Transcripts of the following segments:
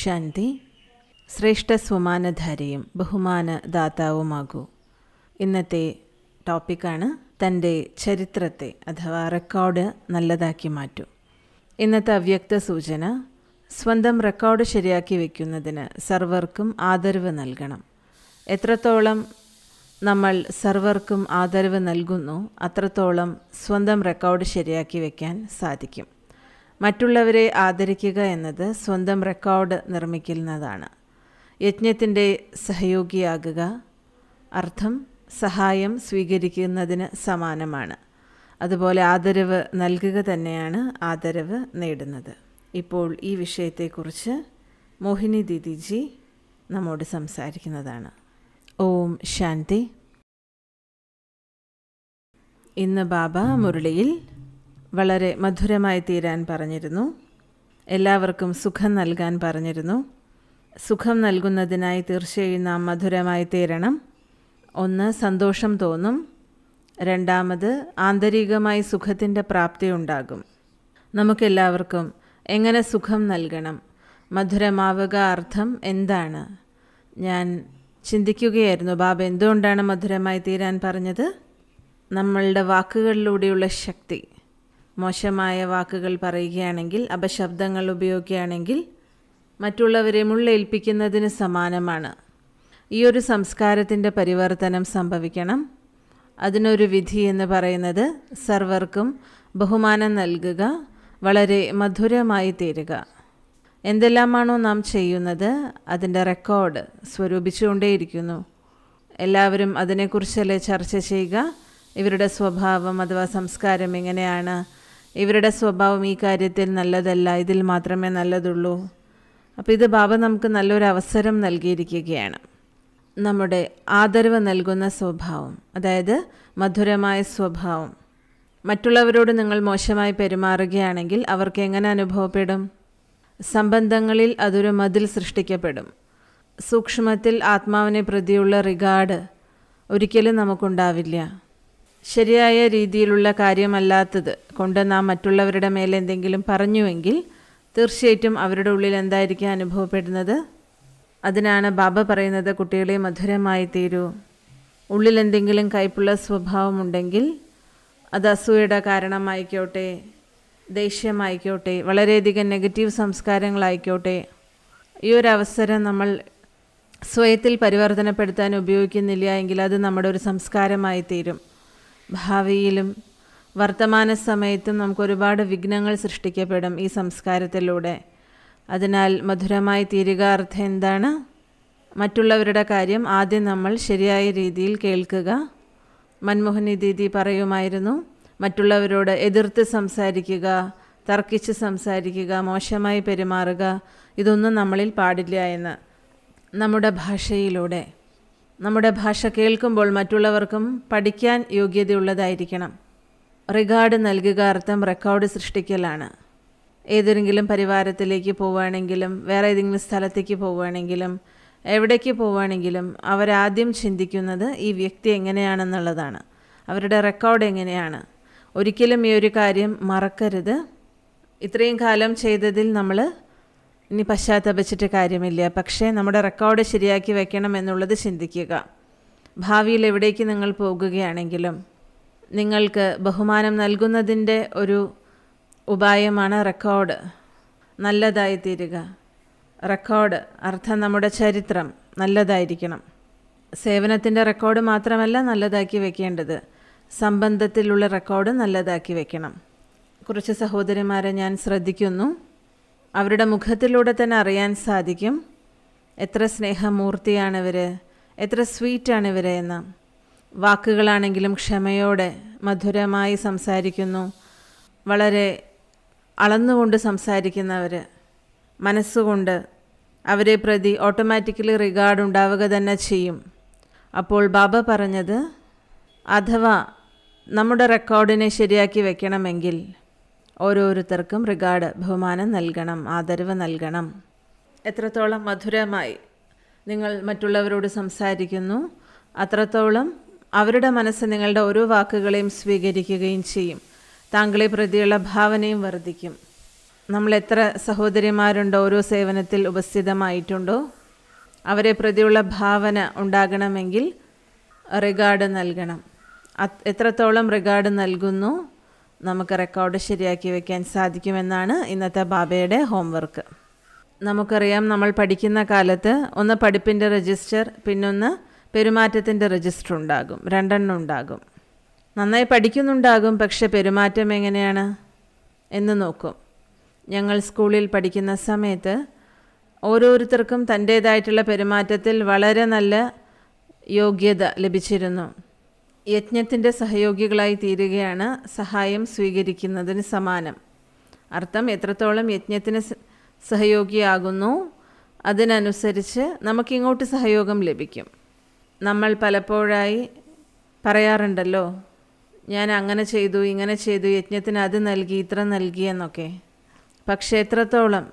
ശാന്തി ശ്രേഷ്ഠ സ്വമാനധാരയും ബഹുമാന ദാതാവുമാകൂ ഇന്നത്തെ ടോപ്പിക്കാണ് തൻ്റെ ചരിത്രത്തെ അഥവാ റെക്കോർഡ് നല്ലതാക്കി മാറ്റൂ ഇന്നത്തെ അവ്യക്ത സൂചന സ്വന്തം റെക്കോർഡ് ശരിയാക്കി വയ്ക്കുന്നതിന് സർവർക്കും ആദരവ് നൽകണം എത്രത്തോളം നമ്മൾ സർവർക്കും ആദരവ് നൽകുന്നു അത്രത്തോളം സ്വന്തം റെക്കോർഡ് ശരിയാക്കി വയ്ക്കാൻ സാധിക്കും മറ്റുള്ളവരെ ആദരിക്കുക എന്നത് സ്വന്തം റെക്കോർഡ് നിർമ്മിക്കുന്നതാണ് യജ്ഞത്തിൻ്റെ സഹയോഗിയാകുക അർത്ഥം സഹായം സ്വീകരിക്കുന്നതിന് സമാനമാണ് അതുപോലെ ആദരവ് നൽകുക തന്നെയാണ് ആദരവ് നേടുന്നത് ഇപ്പോൾ ഈ വിഷയത്തെക്കുറിച്ച് മോഹിനി ദീദിജി നമ്മോട് സംസാരിക്കുന്നതാണ് ഓം ശാന്തി ഇന്ന് ബാബ മുരളിയിൽ വളരെ മധുരമായി തീരാൻ പറഞ്ഞിരുന്നു എല്ലാവർക്കും സുഖം നൽകാൻ പറഞ്ഞിരുന്നു സുഖം നൽകുന്നതിനായി തീർച്ചയായും നാം മധുരമായി തീരണം ഒന്ന് സന്തോഷം തോന്നും രണ്ടാമത് ആന്തരികമായി സുഖത്തിൻ്റെ പ്രാപ്തി ഉണ്ടാകും നമുക്കെല്ലാവർക്കും എങ്ങനെ സുഖം നൽകണം മധുരമാവുക അർത്ഥം എന്താണ് ഞാൻ ചിന്തിക്കുകയായിരുന്നു ബാബ എന്തുകൊണ്ടാണ് മധുരമായി തീരാൻ പറഞ്ഞത് നമ്മളുടെ വാക്കുകളിലൂടെയുള്ള ശക്തി മോശമായ വാക്കുകൾ പറയുകയാണെങ്കിൽ അപശബ്ദങ്ങൾ ഉപയോഗിക്കുകയാണെങ്കിൽ മറ്റുള്ളവരെ മുള്ളേൽപ്പിക്കുന്നതിന് സമാനമാണ് ഈ ഒരു സംസ്കാരത്തിൻ്റെ പരിവർത്തനം സംഭവിക്കണം അതിനൊരു വിധി എന്ന് പറയുന്നത് സർവർക്കും ബഹുമാനം നൽകുക വളരെ മധുരമായി തീരുക എന്തെല്ലാമാണോ നാം ചെയ്യുന്നത് അതിൻ്റെ റെക്കോർഡ് സ്വരൂപിച്ചുകൊണ്ടേയിരിക്കുന്നു എല്ലാവരും അതിനെക്കുറിച്ചല്ലേ ചർച്ച ചെയ്യുക ഇവരുടെ സ്വഭാവം അഥവാ സംസ്കാരം എങ്ങനെയാണ് ഇവരുടെ സ്വഭാവം ഈ കാര്യത്തിൽ നല്ലതല്ല ഇതിൽ മാത്രമേ നല്ലതുള്ളൂ അപ്പോൾ ഇത് ബാബ നമുക്ക് നല്ലൊരു അവസരം നൽകിയിരിക്കുകയാണ് നമ്മുടെ ആദരവ് നൽകുന്ന സ്വഭാവം അതായത് മധുരമായ സ്വഭാവം മറ്റുള്ളവരോട് നിങ്ങൾ മോശമായി പെരുമാറുകയാണെങ്കിൽ അവർക്ക് എങ്ങനെ അനുഭവപ്പെടും സംബന്ധങ്ങളിൽ അതൊരു മതിൽ സൃഷ്ടിക്കപ്പെടും സൂക്ഷ്മത്തിൽ ആത്മാവിനെ പ്രതിയുള്ള റിഗാർഡ് ഒരിക്കലും നമുക്കുണ്ടാവില്ല ശരിയായ രീതിയിലുള്ള കാര്യമല്ലാത്തത് കൊണ്ട് നാം മറ്റുള്ളവരുടെ മേലെ എന്തെങ്കിലും പറഞ്ഞുവെങ്കിൽ തീർച്ചയായിട്ടും അവരുടെ ഉള്ളിൽ എന്തായിരിക്കും അനുഭവപ്പെടുന്നത് അതിനാണ് ബാബ പറയുന്നത് കുട്ടികളെ മധുരമായി തീരൂ ഉള്ളിൽ എന്തെങ്കിലും കയ്പുള്ള സ്വഭാവമുണ്ടെങ്കിൽ അത് അസൂയയുടെ കാരണമായിക്കോട്ടെ ദേഷ്യമായിക്കോട്ടെ വളരെയധികം നെഗറ്റീവ് സംസ്കാരങ്ങളായിക്കോട്ടെ ഈ ഒരു അവസരം നമ്മൾ സ്വയത്തിൽ പരിവർത്തനപ്പെടുത്താൻ ഉപയോഗിക്കുന്നില്ല എങ്കിൽ അത് നമ്മുടെ ഒരു സംസ്കാരമായി തീരും ഭാവിയിലും വർത്തമാന സമയത്തും നമുക്ക് ഒരുപാട് വിഘ്നങ്ങൾ സൃഷ്ടിക്കപ്പെടും ഈ സംസ്കാരത്തിലൂടെ അതിനാൽ മധുരമായി തീരുക അർത്ഥം എന്താണ് മറ്റുള്ളവരുടെ കാര്യം ആദ്യം നമ്മൾ ശരിയായ രീതിയിൽ കേൾക്കുക മൻമോഹിനി ദീദി പറയുമായിരുന്നു മറ്റുള്ളവരോട് എതിർത്ത് സംസാരിക്കുക തർക്കിച്ച് സംസാരിക്കുക മോശമായി പെരുമാറുക ഇതൊന്നും നമ്മളിൽ പാടില്ല എന്ന് നമ്മുടെ ഭാഷയിലൂടെ നമ്മുടെ ഭാഷ കേൾക്കുമ്പോൾ മറ്റുള്ളവർക്കും പഠിക്കാൻ യോഗ്യതയുള്ളതായിരിക്കണം റിഗാർഡ് നൽകുക അർത്ഥം റെക്കോർഡ് സൃഷ്ടിക്കലാണ് ഏതെങ്കിലും പരിവാരത്തിലേക്ക് പോവുകയാണെങ്കിലും വേറെ ഏതെങ്കിലും സ്ഥലത്തേക്ക് പോവുകയാണെങ്കിലും എവിടേക്ക് പോവുകയാണെങ്കിലും അവരാദ്യം ചിന്തിക്കുന്നത് ഈ വ്യക്തി എങ്ങനെയാണെന്നുള്ളതാണ് അവരുടെ റെക്കോർഡ് എങ്ങനെയാണ് ഒരിക്കലും ഈ ഒരു കാര്യം മറക്കരുത് ഇത്രയും കാലം ചെയ്തതിൽ നമ്മൾ ഇനി പശ്ചാത്തപിച്ചിട്ട് കാര്യമില്ല പക്ഷേ നമ്മുടെ റെക്കോർഡ് ശരിയാക്കി വെക്കണം എന്നുള്ളത് ചിന്തിക്കുക ഭാവിയിൽ എവിടേക്ക് നിങ്ങൾ പോകുകയാണെങ്കിലും നിങ്ങൾക്ക് ബഹുമാനം നൽകുന്നതിൻ്റെ ഒരു ഉപായമാണ് റെക്കോർഡ് നല്ലതായി തീരുക റെക്കോർഡ് അർത്ഥം നമ്മുടെ ചരിത്രം നല്ലതായിരിക്കണം സേവനത്തിൻ്റെ റെക്കോർഡ് മാത്രമല്ല നല്ലതാക്കി വെക്കേണ്ടത് സംബന്ധത്തിലുള്ള റെക്കോർഡ് നല്ലതാക്കി വെക്കണം കുറച്ച് സഹോദരിമാരെ ഞാൻ ശ്രദ്ധിക്കുന്നു അവരുടെ മുഖത്തിലൂടെ തന്നെ അറിയാൻ സാധിക്കും എത്ര സ്നേഹമൂർത്തിയാണ് എത്ര സ്വീറ്റാണിവർ എന്ന് വാക്കുകളാണെങ്കിലും ക്ഷമയോടെ മധുരമായി സംസാരിക്കുന്നു വളരെ അളന്നുകൊണ്ട് സംസാരിക്കുന്നവർ മനസ്സുകൊണ്ട് അവരെ പ്രതി ഓട്ടോമാറ്റിക്കലി റിഗാർഡ് ഉണ്ടാവുക തന്നെ ചെയ്യും അപ്പോൾ ബാബ പറഞ്ഞത് അഥവാ നമ്മുടെ റെക്കോർഡിനെ ശരിയാക്കി വെക്കണമെങ്കിൽ ഓരോരുത്തർക്കും റിഗാർഡ് ബഹുമാനം നൽകണം ആദരവ് നൽകണം എത്രത്തോളം മധുരമായി നിങ്ങൾ മറ്റുള്ളവരോട് സംസാരിക്കുന്നു അത്രത്തോളം അവരുടെ മനസ്സ് നിങ്ങളുടെ ഓരോ വാക്കുകളെയും സ്വീകരിക്കുകയും ചെയ്യും താങ്കളെ പ്രതിയുള്ള ഭാവനയും വർദ്ധിക്കും നമ്മൾ എത്ര സഹോദരിമാരുണ്ടോ ഓരോ സേവനത്തിൽ ഉപസ്ഥിതമായിട്ടുണ്ടോ അവരെ പ്രതിയുള്ള ഭാവന ഉണ്ടാകണമെങ്കിൽ റിഗാർഡ് നൽകണം എത്രത്തോളം റിഗാർഡ് നൽകുന്നു നമുക്ക് റെക്കോർഡ് ശരിയാക്കി വയ്ക്കാൻ സാധിക്കുമെന്നാണ് ഇന്നത്തെ ബാബയുടെ ഹോംവർക്ക് നമുക്കറിയാം നമ്മൾ പഠിക്കുന്ന കാലത്ത് ഒന്ന് പഠിപ്പിൻ്റെ രജിസ്റ്റർ പിന്നൊന്ന് പെരുമാറ്റത്തിൻ്റെ രജിസ്റ്റർ ഉണ്ടാകും രണ്ടെണ്ണം ഉണ്ടാകും നന്നായി പഠിക്കുന്നുണ്ടാകും പക്ഷെ പെരുമാറ്റം എങ്ങനെയാണ് എന്ന് നോക്കും ഞങ്ങൾ സ്കൂളിൽ പഠിക്കുന്ന സമയത്ത് ഓരോരുത്തർക്കും തൻ്റേതായിട്ടുള്ള പെരുമാറ്റത്തിൽ വളരെ നല്ല യോഗ്യത ലഭിച്ചിരുന്നു യജ്ഞത്തിൻ്റെ സഹയോഗികളായി തീരുകയാണ് സഹായം സ്വീകരിക്കുന്നതിന് സമാനം അർത്ഥം എത്രത്തോളം യജ്ഞത്തിന് സഹയോഗിയാകുന്നു അതിനനുസരിച്ച് നമുക്കിങ്ങോട്ട് സഹയോഗം ലഭിക്കും നമ്മൾ പലപ്പോഴായി പറയാറുണ്ടല്ലോ ഞാൻ അങ്ങനെ ചെയ്തു ഇങ്ങനെ ചെയ്തു യജ്ഞത്തിന് അത് നൽകി ഇത്ര നൽകി എന്നൊക്കെ പക്ഷേ എത്രത്തോളം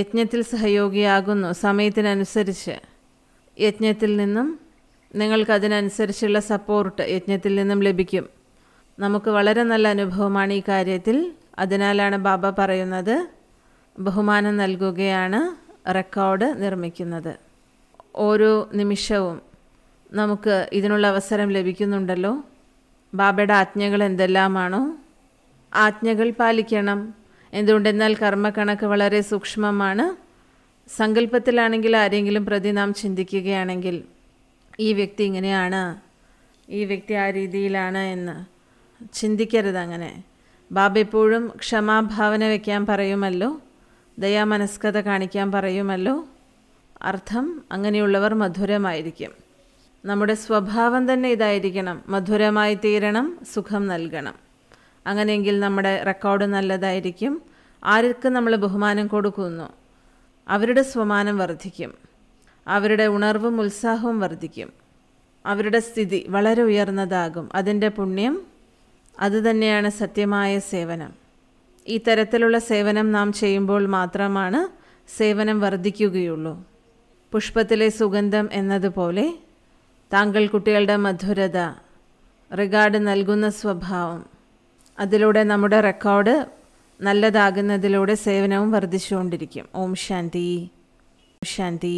യജ്ഞത്തിൽ സഹയോഗിയാകുന്നു സമയത്തിനനുസരിച്ച് യജ്ഞത്തിൽ നിന്നും നിങ്ങൾക്ക് അതിനനുസരിച്ചുള്ള സപ്പോർട്ട് യജ്ഞത്തിൽ നിന്നും ലഭിക്കും നമുക്ക് വളരെ നല്ല അനുഭവമാണ് ഈ കാര്യത്തിൽ അതിനാലാണ് ബാബ പറയുന്നത് ബഹുമാനം നൽകുകയാണ് റെക്കോർഡ് നിർമ്മിക്കുന്നത് ഓരോ നിമിഷവും നമുക്ക് ഇതിനുള്ള അവസരം ലഭിക്കുന്നുണ്ടല്ലോ ബാബയുടെ ആജ്ഞകൾ എന്തെല്ലാമാണോ ആജ്ഞകൾ പാലിക്കണം എന്തുകൊണ്ടെന്നാൽ കർമ്മക്കണക്ക് വളരെ സൂക്ഷ്മമാണ് സങ്കല്പത്തിലാണെങ്കിൽ ആരെങ്കിലും പ്രതി നാം ചിന്തിക്കുകയാണെങ്കിൽ ഈ വ്യക്തി ഇങ്ങനെയാണ് ഈ വ്യക്തി ആ രീതിയിലാണ് എന്ന് ചിന്തിക്കരുത് അങ്ങനെ ബാബ എപ്പോഴും ക്ഷമാഭാവന വയ്ക്കാൻ പറയുമല്ലോ ദയാമനസ്കത കാണിക്കാൻ പറയുമല്ലോ അർത്ഥം അങ്ങനെയുള്ളവർ മധുരമായിരിക്കും നമ്മുടെ സ്വഭാവം തന്നെ ഇതായിരിക്കണം മധുരമായി തീരണം സുഖം നൽകണം അങ്ങനെയെങ്കിൽ നമ്മുടെ റെക്കോർഡ് നല്ലതായിരിക്കും ആർക്ക് നമ്മൾ ബഹുമാനം കൊടുക്കുന്നു അവരുടെ സ്വമാനം വർദ്ധിക്കും അവരുടെ ഉണർവും ഉത്സാഹവും വർദ്ധിക്കും അവരുടെ സ്ഥിതി വളരെ ഉയർന്നതാകും അതിൻ്റെ പുണ്യം അതുതന്നെയാണ് സത്യമായ സേവനം ഈ തരത്തിലുള്ള സേവനം നാം ചെയ്യുമ്പോൾ മാത്രമാണ് സേവനം വർദ്ധിക്കുകയുള്ളൂ പുഷ്പത്തിലെ സുഗന്ധം എന്നതുപോലെ താങ്കൾ കുട്ടികളുടെ മധുരത റിഗാർഡ് നൽകുന്ന സ്വഭാവം അതിലൂടെ നമ്മുടെ റെക്കോർഡ് നല്ലതാകുന്നതിലൂടെ സേവനവും വർദ്ധിച്ചുകൊണ്ടിരിക്കും ഓം ശാന്തി ശാന്തി